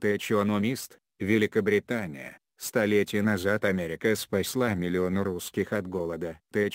Ты Великобритания. Столетия назад Америка спасла миллион русских от голода. Ты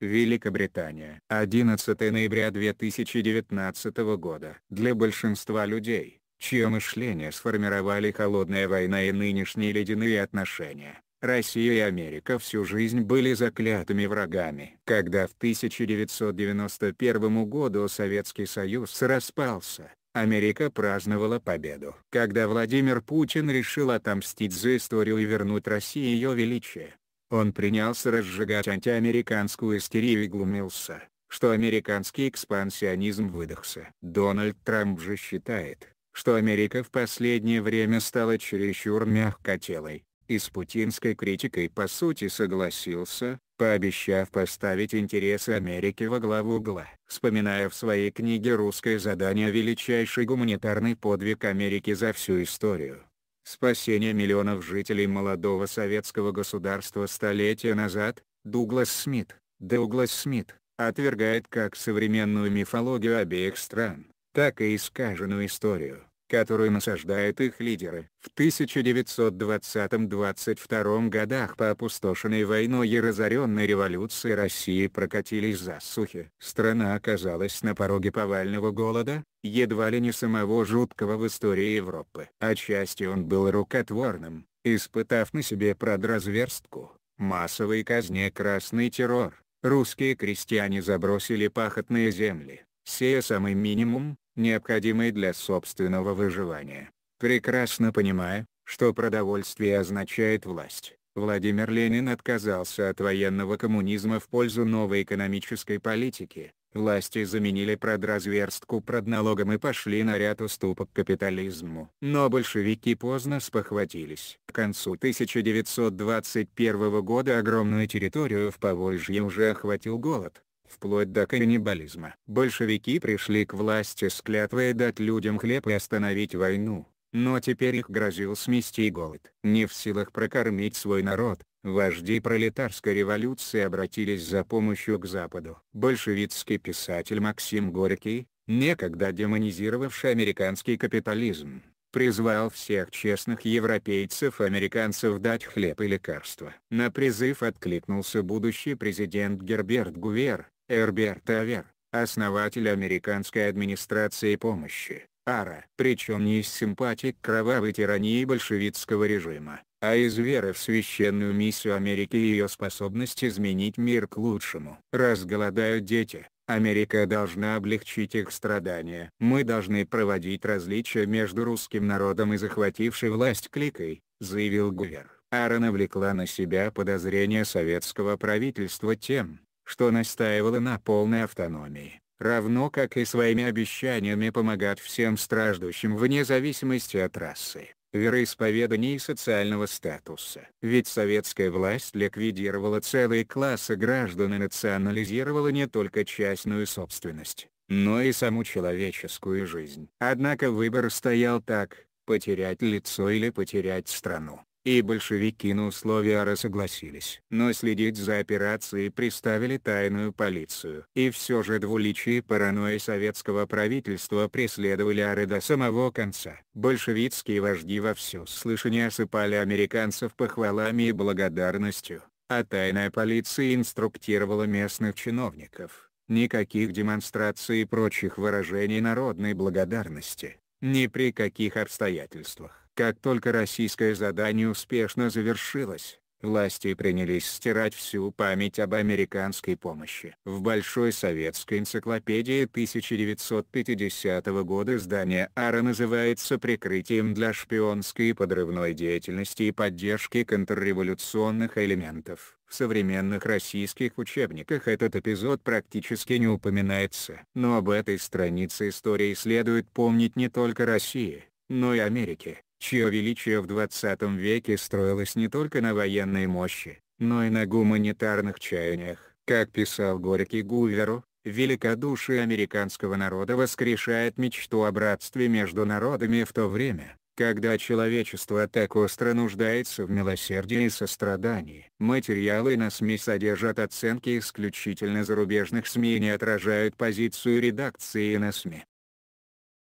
Великобритания. 11 ноября 2019 года. Для большинства людей, чье мышление сформировали холодная война и нынешние ледяные отношения, Россия и Америка всю жизнь были заклятыми врагами. Когда в 1991 году Советский Союз распался, Америка праздновала победу. Когда Владимир Путин решил отомстить за историю и вернуть России ее величие, он принялся разжигать антиамериканскую истерию и глумился, что американский экспансионизм выдохся. Дональд Трамп же считает, что Америка в последнее время стала чересчур мягкотелой, и с путинской критикой по сути согласился, пообещав поставить интересы Америки во главу угла. Вспоминая в своей книге «Русское задание. Величайший гуманитарный подвиг Америки за всю историю», спасение миллионов жителей молодого советского государства столетия назад, Дуглас Смит, Дуглас Смит, отвергает как современную мифологию обеих стран, так и искаженную историю которую насаждают их лидеры. В 1920-22 годах по опустошенной войной и разоренной революции России прокатились засухи. Страна оказалась на пороге повального голода, едва ли не самого жуткого в истории Европы. Отчасти он был рукотворным, испытав на себе продразверстку, массовой казне красный террор. Русские крестьяне забросили пахотные земли, сея самый минимум, необходимой для собственного выживания. Прекрасно понимая, что продовольствие означает власть, Владимир Ленин отказался от военного коммунизма в пользу новой экономической политики. Власти заменили продразверстку продналогом и пошли на ряд уступок капитализму. Но большевики поздно спохватились. К концу 1921 года огромную территорию в Поволжье уже охватил голод вплоть до каннибализма. Большевики пришли к власти с клятвой дать людям хлеб и остановить войну, но теперь их грозил смести голод. Не в силах прокормить свой народ, Вожди пролетарской революции обратились за помощью к Западу. Большевицкий писатель Максим Горький, некогда демонизировавший американский капитализм, призвал всех честных европейцев и американцев дать хлеб и лекарства. На призыв откликнулся будущий президент Герберт Гувер, Эрберт Авер, основатель американской администрации помощи, АРА, причем не из симпатик кровавой тирании большевистского режима, а из веры в священную миссию Америки и ее способность изменить мир к лучшему. Раз голодают дети, Америка должна облегчить их страдания. Мы должны проводить различия между русским народом и захватившей власть кликой, заявил Гувер. Ара навлекла на себя подозрения советского правительства тем, что настаивала на полной автономии, равно как и своими обещаниями помогать всем страждущим вне зависимости от расы вероисповедания и социального статуса. Ведь советская власть ликвидировала целые классы граждан и национализировала не только частную собственность, но и саму человеческую жизнь. Однако выбор стоял так, потерять лицо или потерять страну и большевики на условия РА согласились. Но следить за операцией приставили тайную полицию. И все же двуличие паранойи советского правительства преследовали ары до самого конца. Большевистские вожди во все слышание осыпали американцев похвалами и благодарностью, а тайная полиция инструктировала местных чиновников. Никаких демонстраций и прочих выражений народной благодарности, ни при каких обстоятельствах. Как только российское задание успешно завершилось, власти принялись стирать всю память об американской помощи. В Большой советской энциклопедии 1950 года издание АРА называется прикрытием для шпионской и подрывной деятельности и поддержки контрреволюционных элементов. В современных российских учебниках этот эпизод практически не упоминается. Но об этой странице истории следует помнить не только России, но и Америки чье величие в 20 веке строилось не только на военной мощи, но и на гуманитарных чаяниях. Как писал Горький Гуверу, великодушие американского народа воскрешает мечту о братстве между народами в то время, когда человечество так остро нуждается в милосердии и сострадании. Материалы на СМИ содержат оценки исключительно зарубежных СМИ и не отражают позицию редакции на СМИ.